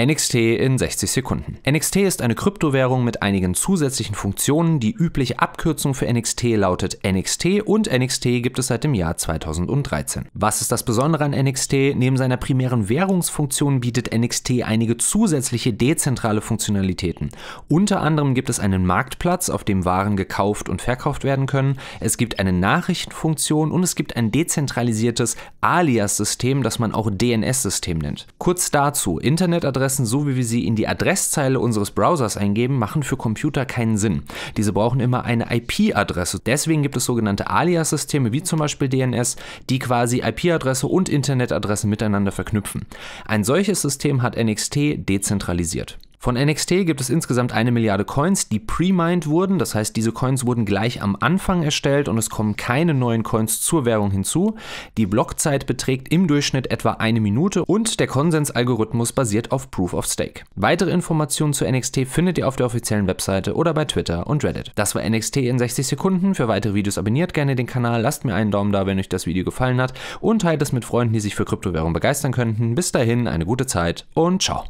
NXT in 60 Sekunden. NXT ist eine Kryptowährung mit einigen zusätzlichen Funktionen. Die übliche Abkürzung für NXT lautet NXT und NXT gibt es seit dem Jahr 2013. Was ist das Besondere an NXT? Neben seiner primären Währungsfunktion bietet NXT einige zusätzliche dezentrale Funktionalitäten. Unter anderem gibt es einen Marktplatz, auf dem Waren gekauft und verkauft werden können. Es gibt eine Nachrichtenfunktion und es gibt ein dezentralisiertes Alias-System, das man auch DNS-System nennt. Kurz dazu, Internetadresse IP-Adressen, so wie wir sie in die Adresszeile unseres Browsers eingeben, machen für Computer keinen Sinn. Diese brauchen immer eine IP-Adresse. Deswegen gibt es sogenannte Alias-Systeme wie zum Beispiel DNS, die quasi IP-Adresse und Internetadresse miteinander verknüpfen. Ein solches System hat NXT dezentralisiert. Von NXT gibt es insgesamt eine Milliarde Coins, die pre-mined wurden. Das heißt, diese Coins wurden gleich am Anfang erstellt und es kommen keine neuen Coins zur Währung hinzu. Die Blockzeit beträgt im Durchschnitt etwa eine Minute und der Konsensalgorithmus basiert auf Proof of Stake. Weitere Informationen zu NXT findet ihr auf der offiziellen Webseite oder bei Twitter und Reddit. Das war NXT in 60 Sekunden. Für weitere Videos abonniert gerne den Kanal, lasst mir einen Daumen da, wenn euch das Video gefallen hat und teilt es mit Freunden, die sich für Kryptowährung begeistern könnten. Bis dahin eine gute Zeit und ciao.